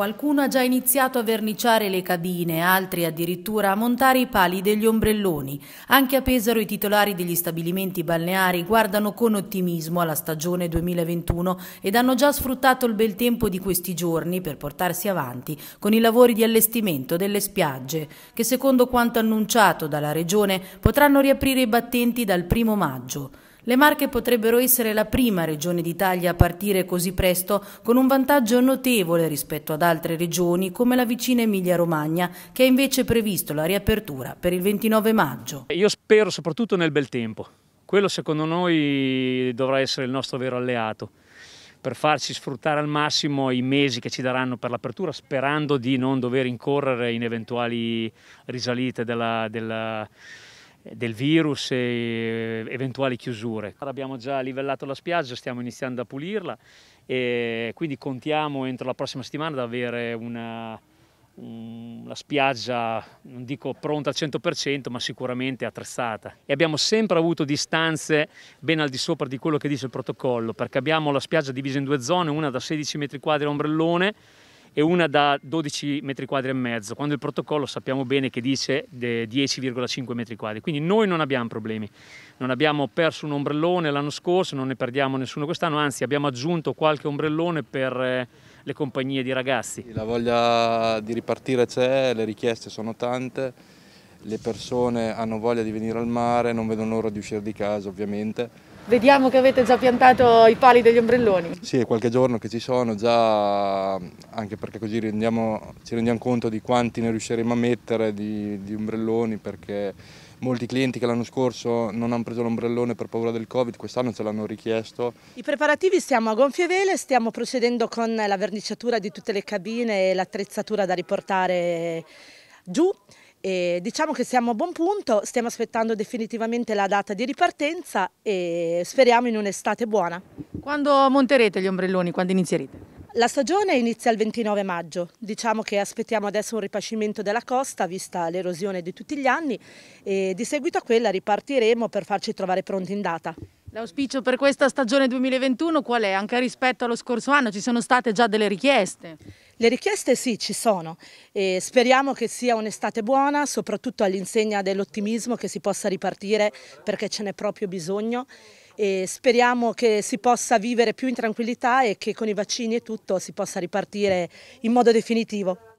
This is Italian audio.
Qualcuno ha già iniziato a verniciare le cabine, altri addirittura a montare i pali degli ombrelloni. Anche a Pesaro i titolari degli stabilimenti balneari guardano con ottimismo alla stagione 2021 ed hanno già sfruttato il bel tempo di questi giorni per portarsi avanti con i lavori di allestimento delle spiagge, che secondo quanto annunciato dalla Regione potranno riaprire i battenti dal primo maggio. Le Marche potrebbero essere la prima regione d'Italia a partire così presto con un vantaggio notevole rispetto ad altre regioni come la vicina Emilia-Romagna che ha invece previsto la riapertura per il 29 maggio. Io spero soprattutto nel bel tempo, quello secondo noi dovrà essere il nostro vero alleato per farci sfruttare al massimo i mesi che ci daranno per l'apertura, sperando di non dover incorrere in eventuali risalite della, della del virus e eh, eventuali chiusure. Ora abbiamo già livellato la spiaggia, stiamo iniziando a pulirla e quindi contiamo entro la prossima settimana ad avere una, una spiaggia, non dico pronta al 100%, ma sicuramente attrezzata. E abbiamo sempre avuto distanze ben al di sopra di quello che dice il protocollo, perché abbiamo la spiaggia divisa in due zone, una da 16 metri quadri ombrellone e una da 12 metri quadri e mezzo, quando il protocollo sappiamo bene che dice 10,5 metri quadri. Quindi noi non abbiamo problemi, non abbiamo perso un ombrellone l'anno scorso, non ne perdiamo nessuno quest'anno, anzi abbiamo aggiunto qualche ombrellone per eh, le compagnie di ragazzi. La voglia di ripartire c'è, le richieste sono tante, le persone hanno voglia di venire al mare, non vedono l'ora di uscire di casa ovviamente Vediamo che avete già piantato i pali degli ombrelloni. Sì, è qualche giorno che ci sono già, anche perché così rendiamo, ci rendiamo conto di quanti ne riusciremo a mettere di, di ombrelloni, perché molti clienti che l'anno scorso non hanno preso l'ombrellone per paura del Covid, quest'anno ce l'hanno richiesto. I preparativi siamo a gonfie vele, stiamo procedendo con la verniciatura di tutte le cabine e l'attrezzatura da riportare giù e diciamo che siamo a buon punto, stiamo aspettando definitivamente la data di ripartenza e speriamo in un'estate buona. Quando monterete gli ombrelloni? Quando inizierete? La stagione inizia il 29 maggio, diciamo che aspettiamo adesso un ripascimento della costa vista l'erosione di tutti gli anni e di seguito a quella ripartiremo per farci trovare pronti in data. L'auspicio per questa stagione 2021 qual è? Anche rispetto allo scorso anno ci sono state già delle richieste? Le richieste sì, ci sono. E speriamo che sia un'estate buona, soprattutto all'insegna dell'ottimismo che si possa ripartire perché ce n'è proprio bisogno. E speriamo che si possa vivere più in tranquillità e che con i vaccini e tutto si possa ripartire in modo definitivo.